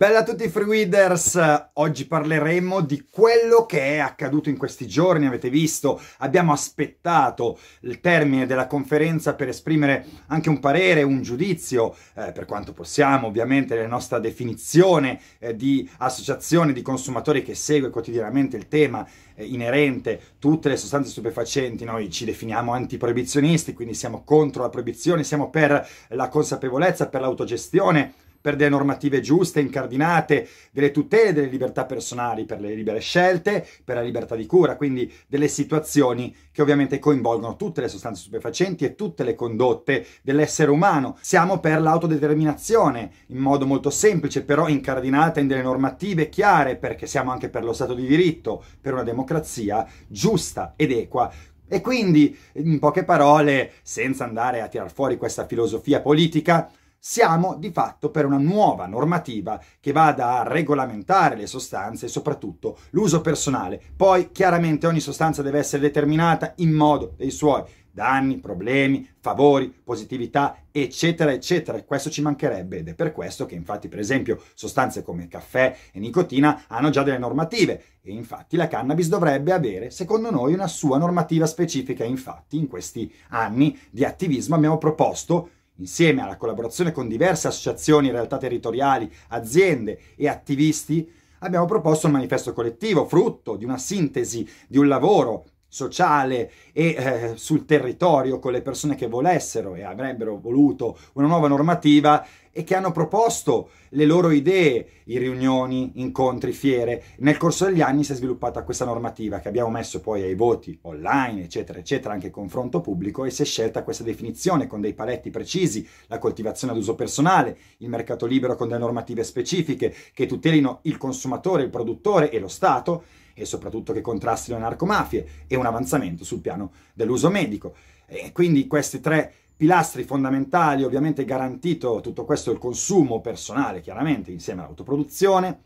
Bella a tutti Free freewheelers, oggi parleremo di quello che è accaduto in questi giorni, avete visto, abbiamo aspettato il termine della conferenza per esprimere anche un parere, un giudizio, eh, per quanto possiamo ovviamente, la nostra definizione eh, di associazione di consumatori che segue quotidianamente il tema eh, inerente tutte le sostanze stupefacenti, noi ci definiamo antiproibizionisti, quindi siamo contro la proibizione, siamo per la consapevolezza, per l'autogestione, per delle normative giuste, incardinate, delle tutele delle libertà personali, per le libere scelte, per la libertà di cura, quindi delle situazioni che ovviamente coinvolgono tutte le sostanze stupefacenti e tutte le condotte dell'essere umano. Siamo per l'autodeterminazione, in modo molto semplice, però incardinata in delle normative chiare, perché siamo anche per lo Stato di diritto, per una democrazia giusta ed equa, e quindi, in poche parole, senza andare a tirar fuori questa filosofia politica, siamo di fatto per una nuova normativa che vada a regolamentare le sostanze e soprattutto l'uso personale. Poi chiaramente ogni sostanza deve essere determinata in modo dei suoi danni, problemi, favori, positività, eccetera, eccetera. E questo ci mancherebbe ed è per questo che infatti, per esempio, sostanze come caffè e nicotina hanno già delle normative e infatti la cannabis dovrebbe avere, secondo noi, una sua normativa specifica. Infatti, in questi anni di attivismo abbiamo proposto insieme alla collaborazione con diverse associazioni, realtà territoriali, aziende e attivisti, abbiamo proposto un manifesto collettivo, frutto di una sintesi, di un lavoro sociale e eh, sul territorio con le persone che volessero e avrebbero voluto una nuova normativa e che hanno proposto le loro idee in riunioni, incontri, fiere. Nel corso degli anni si è sviluppata questa normativa che abbiamo messo poi ai voti online, eccetera, eccetera, anche confronto pubblico e si è scelta questa definizione con dei paletti precisi, la coltivazione ad uso personale, il mercato libero con delle normative specifiche che tutelino il consumatore, il produttore e lo Stato e soprattutto che contrastino le narcomafie e un avanzamento sul piano dell'uso medico. E quindi questi tre pilastri fondamentali, ovviamente garantito tutto questo il consumo personale, chiaramente, insieme all'autoproduzione.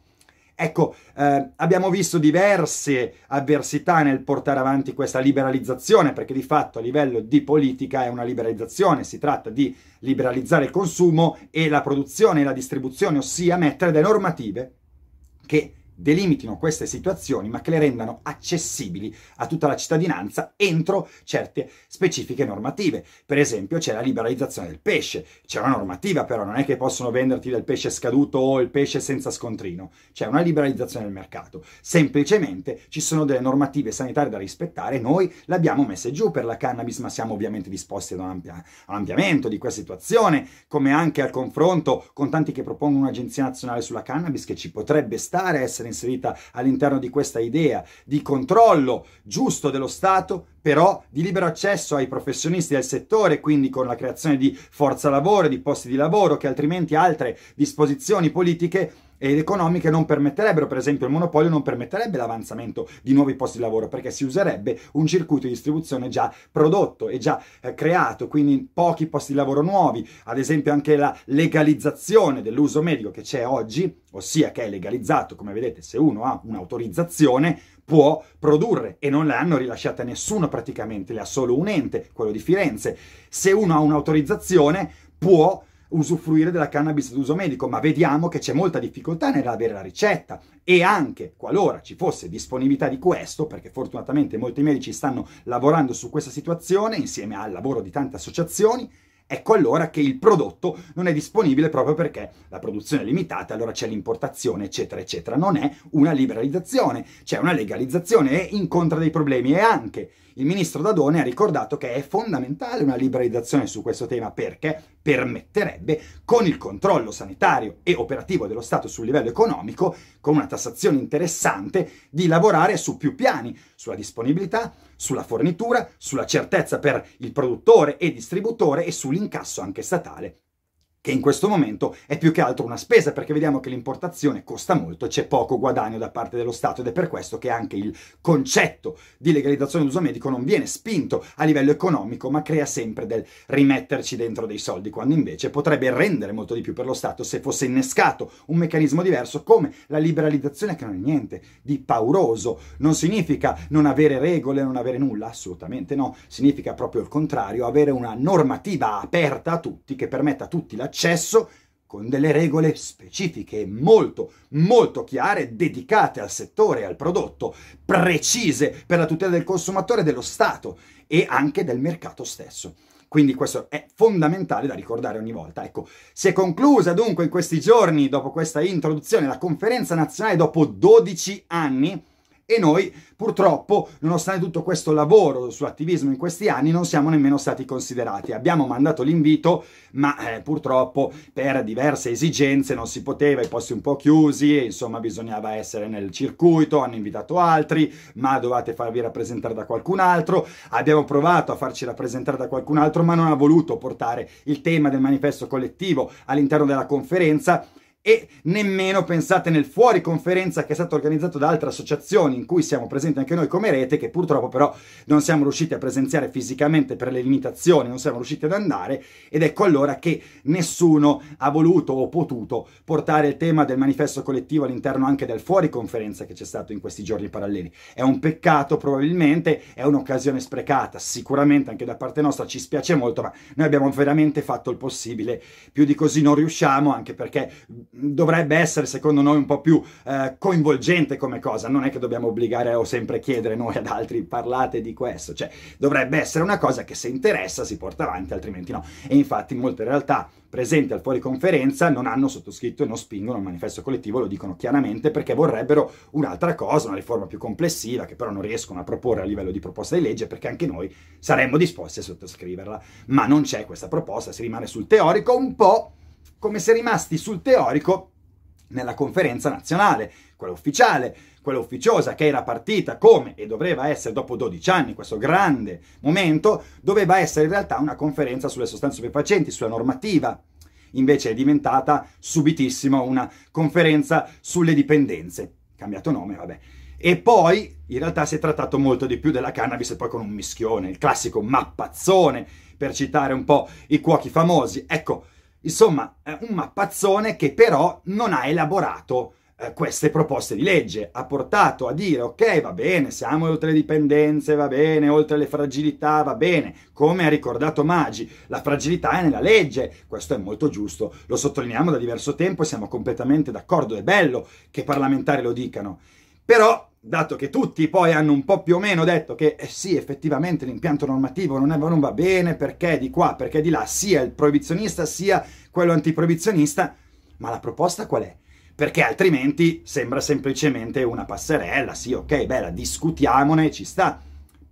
Ecco, eh, abbiamo visto diverse avversità nel portare avanti questa liberalizzazione, perché di fatto a livello di politica è una liberalizzazione, si tratta di liberalizzare il consumo e la produzione e la distribuzione, ossia mettere delle normative che delimitino queste situazioni ma che le rendano accessibili a tutta la cittadinanza entro certe specifiche normative. Per esempio c'è la liberalizzazione del pesce, c'è una normativa però, non è che possono venderti del pesce scaduto o il pesce senza scontrino, c'è una liberalizzazione del mercato, semplicemente ci sono delle normative sanitarie da rispettare, noi le abbiamo messe giù per la cannabis ma siamo ovviamente disposti ad un ampliamento di questa situazione, come anche al confronto con tanti che propongono un'agenzia nazionale sulla cannabis che ci potrebbe stare, a essere essere inserita all'interno di questa idea di controllo giusto dello Stato, però di libero accesso ai professionisti del settore, quindi con la creazione di forza lavoro, di posti di lavoro, che altrimenti altre disposizioni politiche ed economiche non permetterebbero, per esempio il monopolio non permetterebbe l'avanzamento di nuovi posti di lavoro perché si userebbe un circuito di distribuzione già prodotto e già eh, creato, quindi pochi posti di lavoro nuovi, ad esempio anche la legalizzazione dell'uso medico che c'è oggi, ossia che è legalizzato, come vedete, se uno ha un'autorizzazione può produrre e non le hanno rilasciate a nessuno praticamente, le ha solo un ente, quello di Firenze. Se uno ha un'autorizzazione può usufruire della cannabis d'uso medico, ma vediamo che c'è molta difficoltà nell'avere la ricetta e anche qualora ci fosse disponibilità di questo, perché fortunatamente molti medici stanno lavorando su questa situazione insieme al lavoro di tante associazioni, Ecco allora che il prodotto non è disponibile proprio perché la produzione è limitata, allora c'è l'importazione, eccetera, eccetera. Non è una liberalizzazione, c'è una legalizzazione e incontra dei problemi e anche il ministro Dadone ha ricordato che è fondamentale una liberalizzazione su questo tema perché permetterebbe, con il controllo sanitario e operativo dello Stato sul livello economico, con una tassazione interessante, di lavorare su più piani, sulla disponibilità, sulla fornitura, sulla certezza per il produttore e distributore e sull'incasso anche statale che in questo momento è più che altro una spesa perché vediamo che l'importazione costa molto e c'è poco guadagno da parte dello Stato ed è per questo che anche il concetto di legalizzazione dell'uso medico non viene spinto a livello economico ma crea sempre del rimetterci dentro dei soldi quando invece potrebbe rendere molto di più per lo Stato se fosse innescato un meccanismo diverso come la liberalizzazione che non è niente di pauroso non significa non avere regole non avere nulla assolutamente no significa proprio il contrario avere una normativa aperta a tutti che permetta a tutti la l'accesso con delle regole specifiche molto, molto chiare, dedicate al settore, e al prodotto, precise per la tutela del consumatore, dello Stato e anche del mercato stesso. Quindi questo è fondamentale da ricordare ogni volta. Ecco, si è conclusa dunque in questi giorni, dopo questa introduzione, la conferenza nazionale dopo 12 anni e noi purtroppo, nonostante tutto questo lavoro sull'attivismo in questi anni, non siamo nemmeno stati considerati. Abbiamo mandato l'invito, ma eh, purtroppo per diverse esigenze non si poteva, i posti un po' chiusi, e, insomma bisognava essere nel circuito, hanno invitato altri, ma dovete farvi rappresentare da qualcun altro. Abbiamo provato a farci rappresentare da qualcun altro, ma non ha voluto portare il tema del manifesto collettivo all'interno della conferenza e nemmeno pensate nel fuori conferenza che è stato organizzato da altre associazioni in cui siamo presenti anche noi come rete che purtroppo però non siamo riusciti a presenziare fisicamente per le limitazioni, non siamo riusciti ad andare ed ecco allora che nessuno ha voluto o potuto portare il tema del manifesto collettivo all'interno anche del fuori conferenza che c'è stato in questi giorni paralleli. È un peccato probabilmente, è un'occasione sprecata, sicuramente anche da parte nostra ci spiace molto, ma noi abbiamo veramente fatto il possibile, più di così non riusciamo anche perché dovrebbe essere secondo noi un po' più eh, coinvolgente come cosa, non è che dobbiamo obbligare o sempre chiedere noi ad altri parlate di questo, cioè dovrebbe essere una cosa che se interessa si porta avanti, altrimenti no. E infatti molte realtà presenti al fuori conferenza non hanno sottoscritto e non spingono il manifesto collettivo, lo dicono chiaramente perché vorrebbero un'altra cosa, una riforma più complessiva che però non riescono a proporre a livello di proposta di legge perché anche noi saremmo disposti a sottoscriverla, ma non c'è questa proposta, si rimane sul teorico un po' come se rimasti sul teorico nella conferenza nazionale, quella ufficiale, quella ufficiosa che era partita come e doveva essere dopo 12 anni, questo grande momento, doveva essere in realtà una conferenza sulle sostanze stupefacenti, sulla normativa. Invece è diventata subitissimo una conferenza sulle dipendenze. Cambiato nome, vabbè. E poi in realtà si è trattato molto di più della cannabis e poi con un mischione, il classico mappazzone, per citare un po' i cuochi famosi. Ecco, Insomma, un mappazzone che però non ha elaborato eh, queste proposte di legge ha portato a dire ok va bene siamo oltre le dipendenze va bene oltre le fragilità va bene come ha ricordato Maggi la fragilità è nella legge questo è molto giusto lo sottolineiamo da diverso tempo e siamo completamente d'accordo è bello che i parlamentari lo dicano però dato che tutti poi hanno un po' più o meno detto che eh sì, effettivamente l'impianto normativo non, è, non va bene perché di qua, perché di là, sia il proibizionista sia quello antiproibizionista, ma la proposta qual è? Perché altrimenti sembra semplicemente una passerella, sì, ok, bella, discutiamone, ci sta,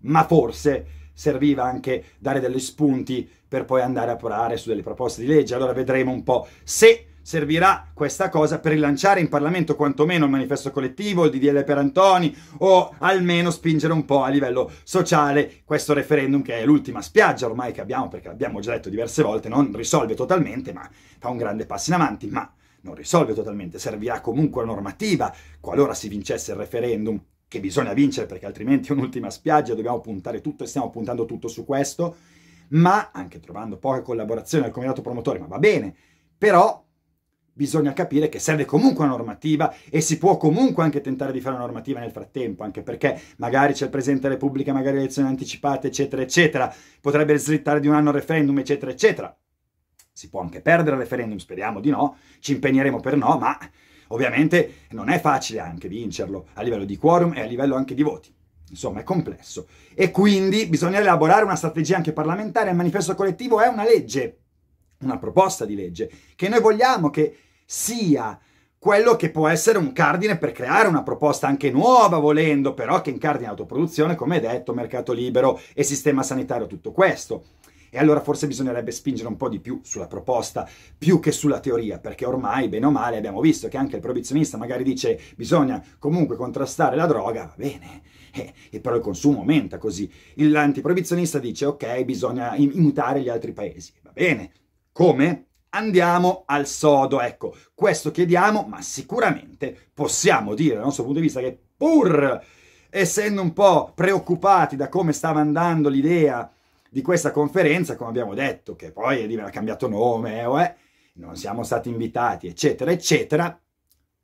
ma forse serviva anche dare degli spunti per poi andare a porare su delle proposte di legge, allora vedremo un po' se Servirà questa cosa per rilanciare in Parlamento quantomeno il manifesto collettivo, il DDL per Antoni o almeno spingere un po' a livello sociale questo referendum che è l'ultima spiaggia ormai che abbiamo perché l'abbiamo già detto diverse volte, non risolve totalmente ma fa un grande passo in avanti, ma non risolve totalmente, servirà comunque la normativa qualora si vincesse il referendum che bisogna vincere perché altrimenti è un'ultima spiaggia, dobbiamo puntare tutto e stiamo puntando tutto su questo, ma anche trovando poca collaborazione al comitato promotore, ma va bene, però bisogna capire che serve comunque una normativa e si può comunque anche tentare di fare una normativa nel frattempo, anche perché magari c'è il Presidente della Repubblica, magari le elezioni anticipate, eccetera, eccetera, potrebbe slittare di un anno il referendum, eccetera, eccetera. Si può anche perdere il referendum, speriamo di no, ci impegneremo per no, ma ovviamente non è facile anche vincerlo a livello di quorum e a livello anche di voti. Insomma, è complesso. E quindi bisogna elaborare una strategia anche parlamentare. Il manifesto collettivo è una legge, una proposta di legge, che noi vogliamo che sia quello che può essere un cardine per creare una proposta anche nuova, volendo, però che incardina autoproduzione, come detto, mercato libero e sistema sanitario, tutto questo. E allora forse bisognerebbe spingere un po' di più sulla proposta, più che sulla teoria, perché ormai, bene o male, abbiamo visto che anche il proibizionista magari dice bisogna comunque contrastare la droga, va bene, eh, e però il consumo aumenta così. L'antiproibizionista dice ok, bisogna imitare gli altri paesi, va bene, come? Andiamo al sodo, ecco, questo chiediamo, ma sicuramente possiamo dire dal nostro punto di vista che pur essendo un po' preoccupati da come stava andando l'idea di questa conferenza, come abbiamo detto, che poi River ha cambiato nome, eh, non siamo stati invitati, eccetera, eccetera,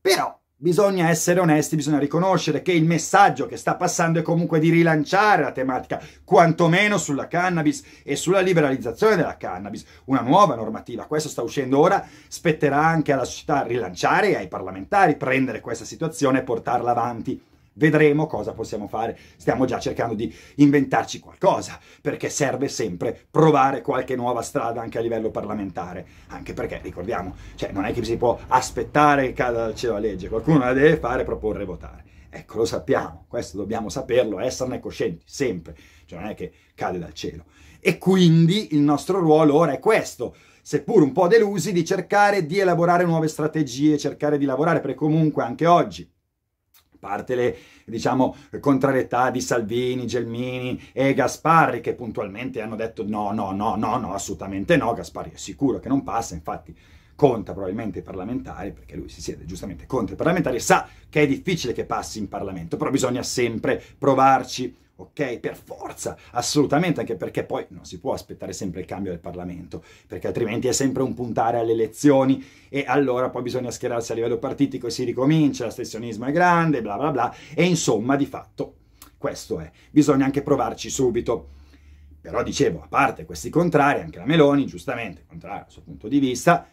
però bisogna essere onesti, bisogna riconoscere che il messaggio che sta passando è comunque di rilanciare la tematica, quantomeno sulla cannabis e sulla liberalizzazione della cannabis, una nuova normativa. Questo sta uscendo ora, spetterà anche alla società rilanciare e ai parlamentari prendere questa situazione e portarla avanti. Vedremo cosa possiamo fare. Stiamo già cercando di inventarci qualcosa, perché serve sempre provare qualche nuova strada anche a livello parlamentare. Anche perché, ricordiamo, cioè, non è che si può aspettare che cada dal cielo la legge, qualcuno la deve fare, proporre e votare. Ecco, lo sappiamo, questo dobbiamo saperlo, esserne coscienti, sempre. Cioè non è che cade dal cielo. E quindi il nostro ruolo ora è questo, seppur un po' delusi, di cercare di elaborare nuove strategie, cercare di lavorare, perché comunque anche oggi parte le diciamo, contrarietà di Salvini, Gelmini e Gasparri che puntualmente hanno detto no, no, no, no, no, assolutamente no, Gasparri è sicuro che non passa, infatti conta probabilmente i parlamentari, perché lui si siede giustamente contro i parlamentari, e sa che è difficile che passi in Parlamento, però bisogna sempre provarci, ok? Per forza, assolutamente, anche perché poi non si può aspettare sempre il cambio del Parlamento, perché altrimenti è sempre un puntare alle elezioni e allora poi bisogna schierarsi a livello partitico e si ricomincia, l'astensionismo è grande, bla bla bla, e insomma di fatto questo è, bisogna anche provarci subito. Però dicevo, a parte questi contrari, anche la Meloni, giustamente, contrario dal suo punto di vista,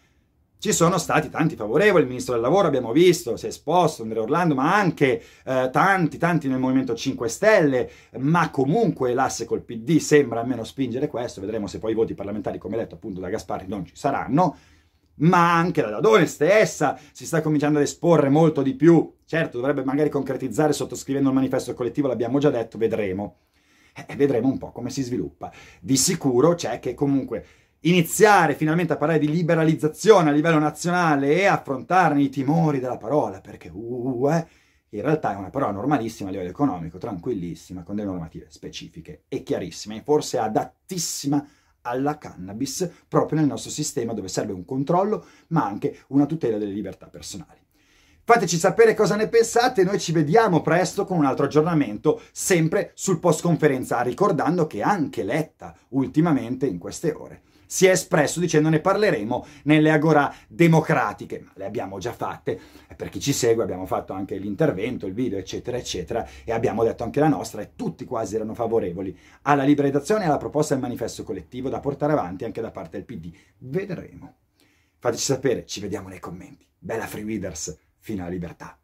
ci sono stati tanti favorevoli, il ministro del lavoro abbiamo visto, si è esposto, Andrea Orlando, ma anche eh, tanti, tanti nel Movimento 5 Stelle, ma comunque l'asse col PD sembra almeno spingere questo, vedremo se poi i voti parlamentari, come detto appunto da Gasparri, non ci saranno, ma anche la Dadone stessa si sta cominciando ad esporre molto di più, certo dovrebbe magari concretizzare sottoscrivendo il manifesto collettivo, l'abbiamo già detto, vedremo. Eh, eh vedremo un po' come si sviluppa. Di sicuro c'è che comunque iniziare finalmente a parlare di liberalizzazione a livello nazionale e affrontarne i timori della parola, perché uh, eh, in realtà è una parola normalissima a livello economico, tranquillissima, con delle normative specifiche e chiarissime, e forse adattissima alla cannabis proprio nel nostro sistema dove serve un controllo, ma anche una tutela delle libertà personali. Fateci sapere cosa ne pensate, noi ci vediamo presto con un altro aggiornamento, sempre sul post conferenza, ricordando che anche Letta ultimamente in queste ore si è espresso dicendo ne parleremo nelle agora democratiche, ma le abbiamo già fatte, e per chi ci segue abbiamo fatto anche l'intervento, il video, eccetera, eccetera, e abbiamo detto anche la nostra, e tutti quasi erano favorevoli alla liberalizzazione e alla proposta del manifesto collettivo da portare avanti anche da parte del PD. Vedremo. Fateci sapere, ci vediamo nei commenti. Bella Free Readers, fino alla libertà.